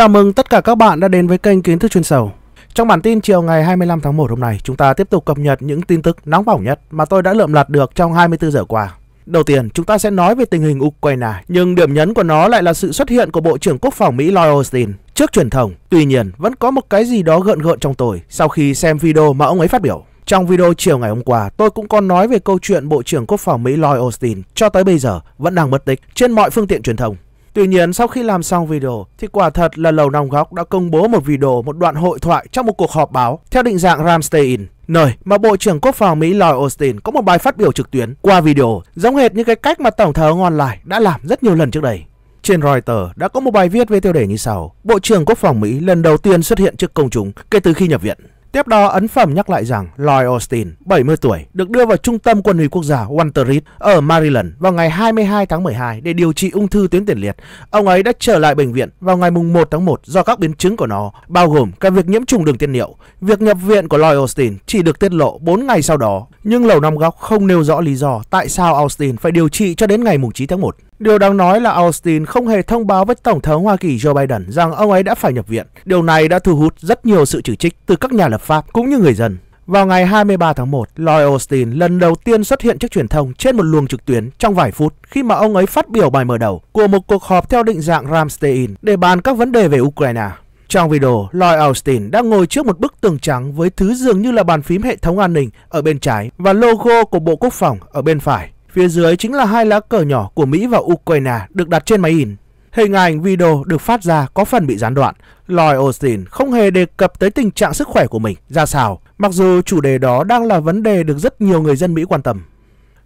Chào mừng tất cả các bạn đã đến với kênh Kiến thức chuyên sâu. Trong bản tin chiều ngày 25 tháng 1 hôm nay, chúng ta tiếp tục cập nhật những tin tức nóng bỏng nhất mà tôi đã lượm lặt được trong 24 giờ qua. Đầu tiên, chúng ta sẽ nói về tình hình Ukraine, nhưng điểm nhấn của nó lại là sự xuất hiện của Bộ trưởng Quốc phòng Mỹ Lloyd Austin trước truyền thông. Tuy nhiên, vẫn có một cái gì đó gợn gợn trong tôi sau khi xem video mà ông ấy phát biểu. Trong video chiều ngày hôm qua, tôi cũng có nói về câu chuyện Bộ trưởng Quốc phòng Mỹ Lloyd Austin cho tới bây giờ vẫn đang mất tích trên mọi phương tiện truyền thông. Tuy nhiên sau khi làm xong video thì quả thật là Lầu Năm Góc đã công bố một video một đoạn hội thoại trong một cuộc họp báo theo định dạng Ramstein nơi mà Bộ trưởng Quốc phòng Mỹ Lloyd Austin có một bài phát biểu trực tuyến qua video giống hệt như cái cách mà Tổng thống online đã làm rất nhiều lần trước đây. Trên Reuters đã có một bài viết với tiêu đề như sau Bộ trưởng Quốc phòng Mỹ lần đầu tiên xuất hiện trước công chúng kể từ khi nhập viện. Tiếp đó, ấn phẩm nhắc lại rằng Lloyd Austin, 70 tuổi, được đưa vào Trung tâm Quân y Quốc gia Walter Reed ở Maryland vào ngày 22 tháng 12 để điều trị ung thư tuyến tiền liệt. Ông ấy đã trở lại bệnh viện vào ngày 1 tháng 1 do các biến chứng của nó, bao gồm cả việc nhiễm trùng đường tiết niệu. Việc nhập viện của Lloyd Austin chỉ được tiết lộ 4 ngày sau đó, nhưng Lầu Năm Góc không nêu rõ lý do tại sao Austin phải điều trị cho đến ngày 9 tháng 1. Điều đáng nói là Austin không hề thông báo với Tổng thống Hoa Kỳ Joe Biden rằng ông ấy đã phải nhập viện. Điều này đã thu hút rất nhiều sự chỉ trích từ các nhà lập pháp cũng như người dân. Vào ngày 23 tháng 1, Lloyd Austin lần đầu tiên xuất hiện trước truyền thông trên một luồng trực tuyến trong vài phút khi mà ông ấy phát biểu bài mở đầu của một cuộc họp theo định dạng Ramstein để bàn các vấn đề về Ukraine. Trong video, Lloyd Austin đang ngồi trước một bức tường trắng với thứ dường như là bàn phím hệ thống an ninh ở bên trái và logo của Bộ Quốc phòng ở bên phải. Phía dưới chính là hai lá cờ nhỏ của Mỹ và Ukraine được đặt trên máy in. Hình ảnh video được phát ra có phần bị gián đoạn. Lloyd Austin không hề đề cập tới tình trạng sức khỏe của mình ra sao, mặc dù chủ đề đó đang là vấn đề được rất nhiều người dân Mỹ quan tâm.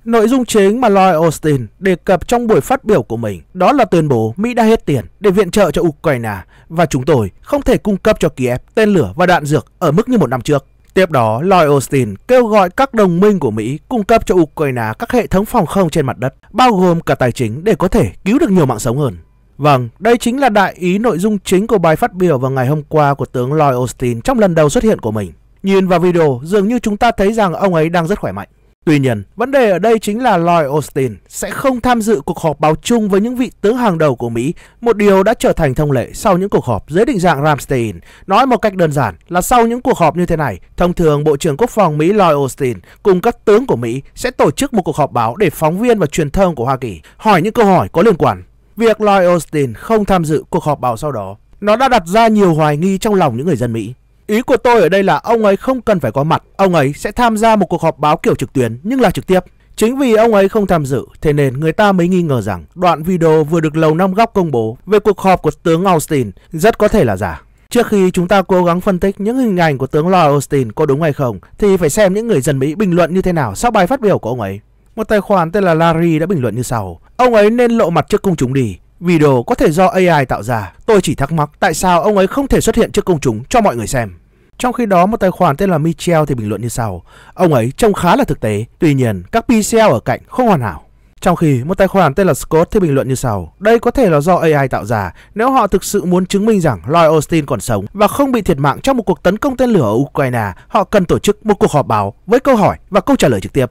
Nội dung chính mà Lloyd Austin đề cập trong buổi phát biểu của mình đó là tuyên bố Mỹ đã hết tiền để viện trợ cho Ukraine và chúng tôi không thể cung cấp cho Kiev tên lửa và đạn dược ở mức như một năm trước. Tiếp đó, Lloyd Austin kêu gọi các đồng minh của Mỹ cung cấp cho Ukraine các hệ thống phòng không trên mặt đất, bao gồm cả tài chính để có thể cứu được nhiều mạng sống hơn. Vâng, đây chính là đại ý nội dung chính của bài phát biểu vào ngày hôm qua của tướng Lloyd Austin trong lần đầu xuất hiện của mình. Nhìn vào video, dường như chúng ta thấy rằng ông ấy đang rất khỏe mạnh. Tuy nhiên, vấn đề ở đây chính là Lloyd Austin sẽ không tham dự cuộc họp báo chung với những vị tướng hàng đầu của Mỹ, một điều đã trở thành thông lệ sau những cuộc họp dưới định dạng Ramstein. Nói một cách đơn giản là sau những cuộc họp như thế này, thông thường Bộ trưởng Quốc phòng Mỹ Lloyd Austin cùng các tướng của Mỹ sẽ tổ chức một cuộc họp báo để phóng viên và truyền thông của Hoa Kỳ hỏi những câu hỏi có liên quan. Việc Lloyd Austin không tham dự cuộc họp báo sau đó, nó đã đặt ra nhiều hoài nghi trong lòng những người dân Mỹ. Ý của tôi ở đây là ông ấy không cần phải có mặt, ông ấy sẽ tham gia một cuộc họp báo kiểu trực tuyến nhưng là trực tiếp. Chính vì ông ấy không tham dự, thế nên người ta mới nghi ngờ rằng đoạn video vừa được Lầu Năm Góc công bố về cuộc họp của tướng Austin rất có thể là giả. Trước khi chúng ta cố gắng phân tích những hình ảnh của tướng Lloyd Austin có đúng hay không, thì phải xem những người dân Mỹ bình luận như thế nào sau bài phát biểu của ông ấy. Một tài khoản tên là Larry đã bình luận như sau. Ông ấy nên lộ mặt trước công chúng đi video có thể do AI tạo ra. Tôi chỉ thắc mắc tại sao ông ấy không thể xuất hiện trước công chúng cho mọi người xem. Trong khi đó một tài khoản tên là Michel thì bình luận như sau Ông ấy trông khá là thực tế Tuy nhiên các pixel ở cạnh không hoàn hảo trong khi một tài khoản tên là Scott thì bình luận như sau Đây có thể là do AI tạo ra Nếu họ thực sự muốn chứng minh rằng Lloyd Austin còn sống Và không bị thiệt mạng trong một cuộc tấn công tên lửa ở Ukraine Họ cần tổ chức một cuộc họp báo Với câu hỏi và câu trả lời trực tiếp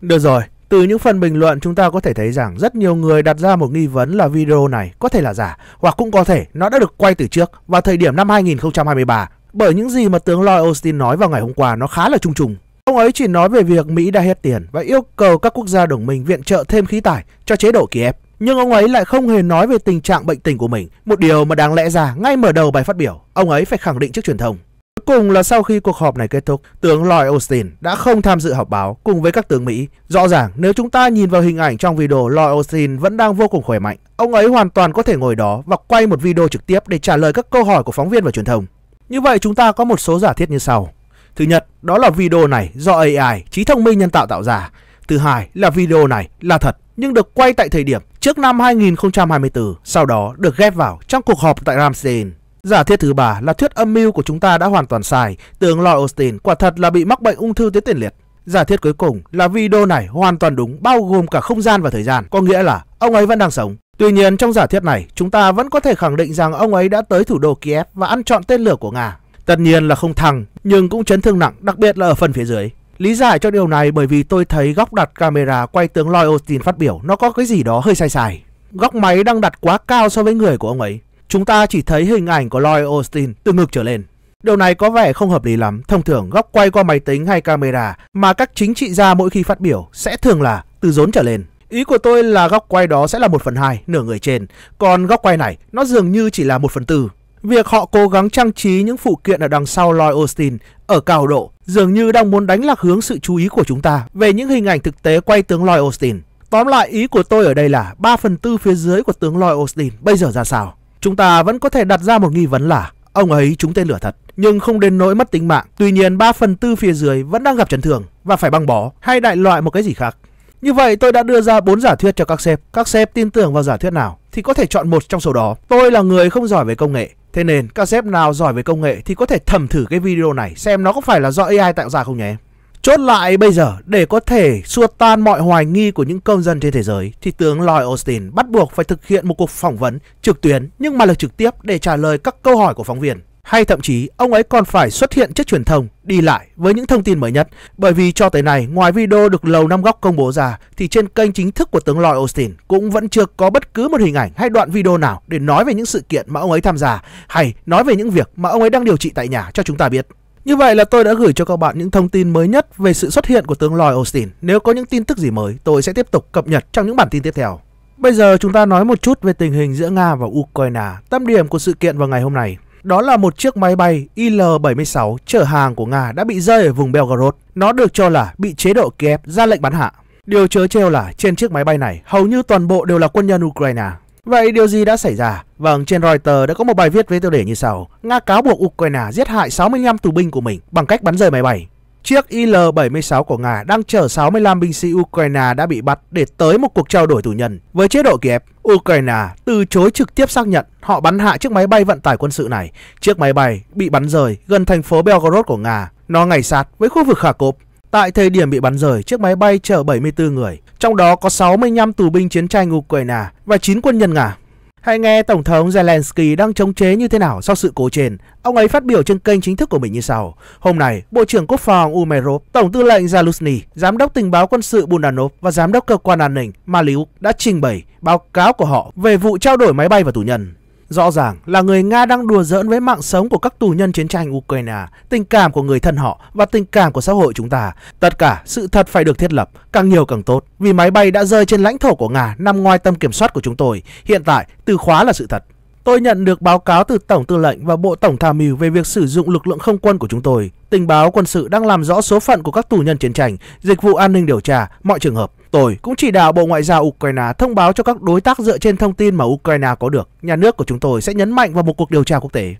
Được rồi, từ những phần bình luận chúng ta có thể thấy rằng rất nhiều người đặt ra một nghi vấn là video này có thể là giả hoặc cũng có thể nó đã được quay từ trước vào thời điểm năm 2023 bởi những gì mà tướng Lloyd Austin nói vào ngày hôm qua nó khá là trung trùng. Ông ấy chỉ nói về việc Mỹ đã hết tiền và yêu cầu các quốc gia đồng minh viện trợ thêm khí tài cho chế độ Kiev. Nhưng ông ấy lại không hề nói về tình trạng bệnh tình của mình, một điều mà đáng lẽ ra ngay mở đầu bài phát biểu, ông ấy phải khẳng định trước truyền thông. Cuối cùng là sau khi cuộc họp này kết thúc, tướng Lloyd Austin đã không tham dự họp báo cùng với các tướng Mỹ. Rõ ràng, nếu chúng ta nhìn vào hình ảnh trong video, Lloyd Austin vẫn đang vô cùng khỏe mạnh. Ông ấy hoàn toàn có thể ngồi đó và quay một video trực tiếp để trả lời các câu hỏi của phóng viên và truyền thông. Như vậy chúng ta có một số giả thiết như sau. Thứ nhất, đó là video này do AI, trí thông minh nhân tạo tạo ra. Thứ hai là video này là thật nhưng được quay tại thời điểm trước năm 2024, sau đó được ghép vào trong cuộc họp tại Ramstein. Giả thiết thứ ba là thuyết âm mưu của chúng ta đã hoàn toàn sai, Tướng Lord Austin quả thật là bị mắc bệnh ung thư tuyến tiền liệt. Giả thiết cuối cùng là video này hoàn toàn đúng bao gồm cả không gian và thời gian, có nghĩa là ông ấy vẫn đang sống. Tuy nhiên trong giả thiết này, chúng ta vẫn có thể khẳng định rằng ông ấy đã tới thủ đô Kiev và ăn trọn tên lửa của Nga. Tất nhiên là không thăng, nhưng cũng chấn thương nặng, đặc biệt là ở phần phía dưới. Lý giải cho điều này bởi vì tôi thấy góc đặt camera quay tướng Lloyd Austin phát biểu nó có cái gì đó hơi sai sai. Góc máy đang đặt quá cao so với người của ông ấy chúng ta chỉ thấy hình ảnh của Lloyd Austin từ ngực trở lên. Điều này có vẻ không hợp lý lắm, thông thường góc quay qua máy tính hay camera mà các chính trị gia mỗi khi phát biểu sẽ thường là từ rốn trở lên. Ý của tôi là góc quay đó sẽ là 1 phần 2, nửa người trên, còn góc quay này nó dường như chỉ là 1 phần 4. Việc họ cố gắng trang trí những phụ kiện ở đằng sau Lloyd Austin ở cao độ dường như đang muốn đánh lạc hướng sự chú ý của chúng ta về những hình ảnh thực tế quay tướng Lloyd Austin. Tóm lại ý của tôi ở đây là 3 phần 4 phía dưới của tướng Lloyd Austin bây giờ ra sao? Chúng ta vẫn có thể đặt ra một nghi vấn là ông ấy trúng tên lửa thật, nhưng không đến nỗi mất tính mạng. Tuy nhiên 3 phần tư phía dưới vẫn đang gặp chấn thương và phải băng bó hay đại loại một cái gì khác. Như vậy tôi đã đưa ra bốn giả thuyết cho các sếp. Các sếp tin tưởng vào giả thuyết nào thì có thể chọn một trong số đó. Tôi là người không giỏi về công nghệ, thế nên các sếp nào giỏi về công nghệ thì có thể thẩm thử cái video này xem nó có phải là do AI tạo ra không nhé. Chốt lại bây giờ, để có thể xua tan mọi hoài nghi của những công dân trên thế giới, thì tướng Lloyd Austin bắt buộc phải thực hiện một cuộc phỏng vấn trực tuyến nhưng mà là trực tiếp để trả lời các câu hỏi của phóng viên. Hay thậm chí, ông ấy còn phải xuất hiện trước truyền thông, đi lại với những thông tin mới nhất. Bởi vì cho tới nay, ngoài video được Lầu Năm Góc công bố ra, thì trên kênh chính thức của tướng Lloyd Austin cũng vẫn chưa có bất cứ một hình ảnh hay đoạn video nào để nói về những sự kiện mà ông ấy tham gia hay nói về những việc mà ông ấy đang điều trị tại nhà cho chúng ta biết. Như vậy là tôi đã gửi cho các bạn những thông tin mới nhất về sự xuất hiện của tướng Lloyd Austin. Nếu có những tin tức gì mới, tôi sẽ tiếp tục cập nhật trong những bản tin tiếp theo. Bây giờ chúng ta nói một chút về tình hình giữa Nga và Ukraine, tâm điểm của sự kiện vào ngày hôm nay. Đó là một chiếc máy bay Il-76 chở hàng của Nga đã bị rơi ở vùng Belgorod. Nó được cho là bị chế độ Kiev ra lệnh bắn hạ. Điều chớ trêu là trên chiếc máy bay này hầu như toàn bộ đều là quân nhân Ukraine. Vậy điều gì đã xảy ra? Vâng, trên Reuters đã có một bài viết với tiêu đề như sau. Nga cáo buộc Ukraine giết hại 65 tù binh của mình bằng cách bắn rơi máy bay. Chiếc Il-76 của Nga đang chở 65 binh sĩ Ukraine đã bị bắt để tới một cuộc trao đổi tù nhân. Với chế độ Kiev, Ukraine từ chối trực tiếp xác nhận họ bắn hạ chiếc máy bay vận tải quân sự này. Chiếc máy bay bị bắn rơi gần thành phố Belgorod của Nga. Nó ngày sát với khu vực Kharkov Tại thời điểm bị bắn rời, chiếc máy bay chở 74 người, trong đó có 65 tù binh chiến tranh Ukraine và 9 quân nhân Nga. Hãy nghe Tổng thống Zelensky đang chống chế như thế nào sau sự cố trên. Ông ấy phát biểu trên kênh chính thức của mình như sau. Hôm nay, Bộ trưởng Quốc phòng Umerov, Tổng tư lệnh Zaluzny, Giám đốc tình báo quân sự Bundanov và Giám đốc cơ quan an ninh Maliuk đã trình bày báo cáo của họ về vụ trao đổi máy bay và tù nhân. Rõ ràng là người Nga đang đùa giỡn với mạng sống của các tù nhân chiến tranh Ukraine, tình cảm của người thân họ và tình cảm của xã hội chúng ta. Tất cả sự thật phải được thiết lập, càng nhiều càng tốt, vì máy bay đã rơi trên lãnh thổ của Nga nằm ngoài tầm kiểm soát của chúng tôi. Hiện tại, từ khóa là sự thật. Tôi nhận được báo cáo từ Tổng tư lệnh và Bộ Tổng tham mưu về việc sử dụng lực lượng không quân của chúng tôi. Tình báo quân sự đang làm rõ số phận của các tù nhân chiến tranh, dịch vụ an ninh điều tra, mọi trường hợp. Tôi cũng chỉ đạo Bộ Ngoại giao Ukraine thông báo cho các đối tác dựa trên thông tin mà Ukraine có được. Nhà nước của chúng tôi sẽ nhấn mạnh vào một cuộc điều tra quốc tế.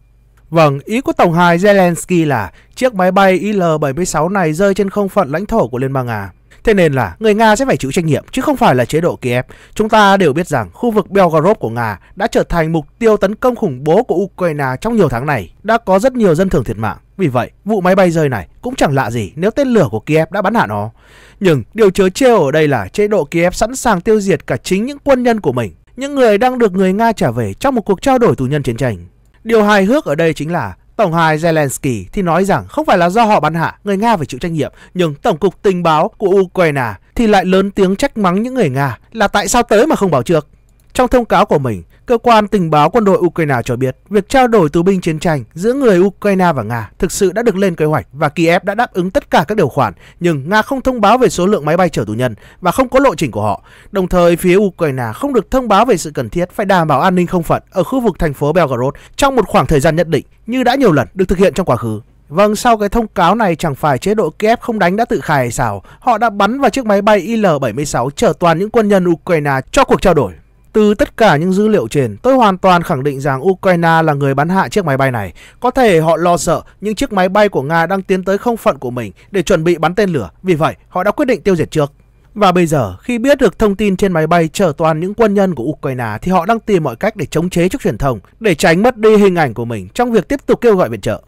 Vâng, ý của Tổng hài Zelensky là chiếc máy bay Il-76 này rơi trên không phận lãnh thổ của Liên bang Nga. Thế nên là người Nga sẽ phải chịu trách nhiệm chứ không phải là chế độ Kiev. Chúng ta đều biết rằng khu vực Belgorod của Nga đã trở thành mục tiêu tấn công khủng bố của Ukraine trong nhiều tháng này, đã có rất nhiều dân thường thiệt mạng. Vì vậy, vụ máy bay rơi này cũng chẳng lạ gì nếu tên lửa của Kiev đã bắn hạ nó. Nhưng điều chớ trêu ở đây là chế độ Kiev sẵn sàng tiêu diệt cả chính những quân nhân của mình, những người đang được người Nga trả về trong một cuộc trao đổi tù nhân chiến tranh. Điều hài hước ở đây chính là Tổng hài Zelensky thì nói rằng không phải là do họ bắn hạ, người Nga phải chịu trách nhiệm, nhưng Tổng cục tình báo của Ukraine thì lại lớn tiếng trách mắng những người Nga là tại sao tới mà không bảo trước. Trong thông cáo của mình, cơ quan tình báo quân đội Ukraine cho biết việc trao đổi tù binh chiến tranh giữa người Ukraine và Nga thực sự đã được lên kế hoạch và Kiev đã đáp ứng tất cả các điều khoản, nhưng Nga không thông báo về số lượng máy bay chở tù nhân và không có lộ trình của họ. Đồng thời, phía Ukraine không được thông báo về sự cần thiết phải đảm bảo an ninh không phận ở khu vực thành phố Belgorod trong một khoảng thời gian nhất định như đã nhiều lần được thực hiện trong quá khứ. Vâng, sau cái thông cáo này chẳng phải chế độ Kiev không đánh đã tự khai hay sao, họ đã bắn vào chiếc máy bay Il-76 chở toàn những quân nhân Ukraine cho cuộc trao đổi. Từ tất cả những dữ liệu trên, tôi hoàn toàn khẳng định rằng Ukraine là người bắn hạ chiếc máy bay này. Có thể họ lo sợ những chiếc máy bay của Nga đang tiến tới không phận của mình để chuẩn bị bắn tên lửa, vì vậy họ đã quyết định tiêu diệt trước. Và bây giờ, khi biết được thông tin trên máy bay chở toàn những quân nhân của Ukraine thì họ đang tìm mọi cách để chống chế trước truyền thông, để tránh mất đi hình ảnh của mình trong việc tiếp tục kêu gọi viện trợ.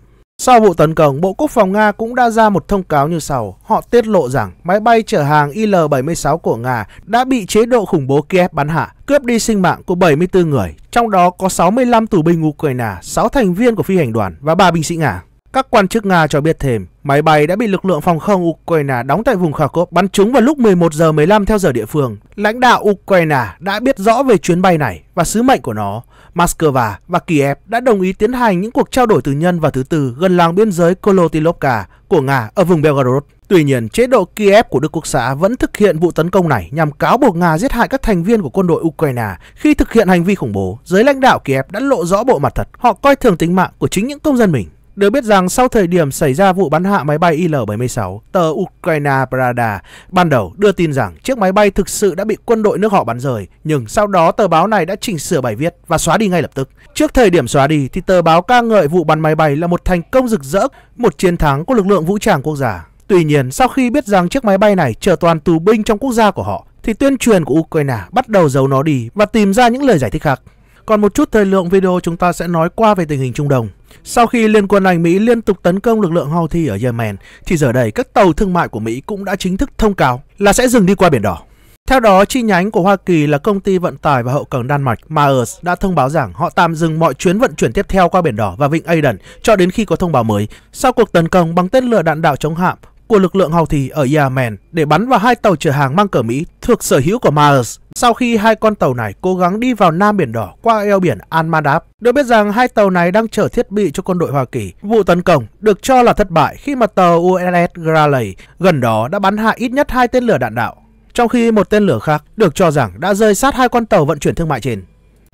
Sau vụ tấn công, Bộ Quốc phòng Nga cũng đã ra một thông cáo như sau. Họ tiết lộ rằng máy bay chở hàng Il-76 của Nga đã bị chế độ khủng bố Kiev bắn hạ, cướp đi sinh mạng của 74 người, trong đó có 65 tù binh Ukraine, 6 thành viên của phi hành đoàn và 3 binh sĩ Nga. Các quan chức Nga cho biết thêm, máy bay đã bị lực lượng phòng không Ukraine đóng tại vùng Kharkov bắn trúng vào lúc 11 giờ 15 theo giờ địa phương. Lãnh đạo Ukraine đã biết rõ về chuyến bay này và sứ mệnh của nó. Moscow và Kiev đã đồng ý tiến hành những cuộc trao đổi tù nhân vào thứ Tư gần làng biên giới Kolotilovka của Nga ở vùng Belgorod. Tuy nhiên, chế độ Kiev của Đức Quốc xã vẫn thực hiện vụ tấn công này nhằm cáo buộc Nga giết hại các thành viên của quân đội Ukraine khi thực hiện hành vi khủng bố. Giới lãnh đạo Kiev đã lộ rõ bộ mặt thật, họ coi thường tính mạng của chính những công dân mình. Được biết rằng sau thời điểm xảy ra vụ bắn hạ máy bay IL-76, tờ Ukraine Pravda ban đầu đưa tin rằng chiếc máy bay thực sự đã bị quân đội nước họ bắn rời, nhưng sau đó tờ báo này đã chỉnh sửa bài viết và xóa đi ngay lập tức. Trước thời điểm xóa đi thì tờ báo ca ngợi vụ bắn máy bay là một thành công rực rỡ, một chiến thắng của lực lượng vũ trang quốc gia. Tuy nhiên, sau khi biết rằng chiếc máy bay này chở toàn tù binh trong quốc gia của họ, thì tuyên truyền của Ukraine bắt đầu giấu nó đi và tìm ra những lời giải thích khác. Còn một chút thời lượng video chúng ta sẽ nói qua về tình hình Trung Đông. Sau khi Liên quân Anh Mỹ liên tục tấn công lực lượng Houthi ở Yemen, thì giờ đây các tàu thương mại của Mỹ cũng đã chính thức thông cáo là sẽ dừng đi qua Biển Đỏ. Theo đó, chi nhánh của Hoa Kỳ là công ty vận tải và hậu cần Đan Mạch Maersk đã thông báo rằng họ tạm dừng mọi chuyến vận chuyển tiếp theo qua Biển Đỏ và Vịnh Aden cho đến khi có thông báo mới sau cuộc tấn công bằng tên lửa đạn đạo chống hạm của lực lượng Houthi ở Yemen để bắn vào hai tàu chở hàng mang cờ Mỹ thuộc sở hữu của Maersk sau khi hai con tàu này cố gắng đi vào Nam Biển Đỏ qua eo biển Almadab. Được biết rằng hai tàu này đang chở thiết bị cho quân đội Hoa Kỳ. Vụ tấn công được cho là thất bại khi mà tàu USS Raleigh gần đó đã bắn hạ ít nhất hai tên lửa đạn đạo, trong khi một tên lửa khác được cho rằng đã rơi sát hai con tàu vận chuyển thương mại trên.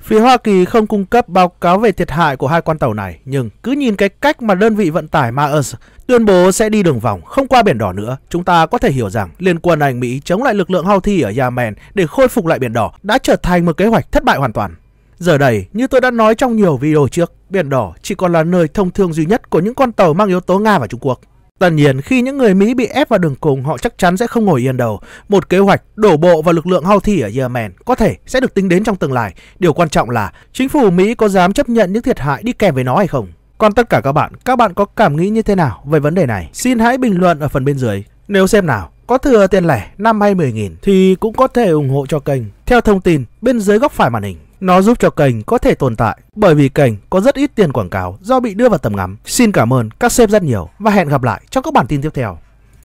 Phía Hoa Kỳ không cung cấp báo cáo về thiệt hại của hai con tàu này, nhưng cứ nhìn cái cách mà đơn vị vận tải Maersk tuyên bố sẽ đi đường vòng, không qua biển đỏ nữa, chúng ta có thể hiểu rằng Liên quân Anh Mỹ chống lại lực lượng Houthi ở Yemen để khôi phục lại biển đỏ đã trở thành một kế hoạch thất bại hoàn toàn. Giờ đây, như tôi đã nói trong nhiều video trước, Biển Đỏ chỉ còn là nơi thông thương duy nhất của những con tàu mang yếu tố Nga và Trung Quốc. Tất nhiên, khi những người Mỹ bị ép vào đường cùng, họ chắc chắn sẽ không ngồi yên đầu. Một kế hoạch đổ bộ vào lực lượng Houthi ở Yemen có thể sẽ được tính đến trong tương lai. Điều quan trọng là chính phủ Mỹ có dám chấp nhận những thiệt hại đi kèm với nó hay không? Còn tất cả các bạn, các bạn có cảm nghĩ như thế nào về vấn đề này? Xin hãy bình luận ở phần bên dưới. Nếu xem nào, có thừa tiền lẻ 5 hay 10 nghìn thì cũng có thể ủng hộ cho kênh. Theo thông tin bên dưới góc phải màn hình. Nó giúp cho kênh có thể tồn tại bởi vì kênh có rất ít tiền quảng cáo do bị đưa vào tầm ngắm. Xin cảm ơn các sếp rất nhiều và hẹn gặp lại trong các bản tin tiếp theo.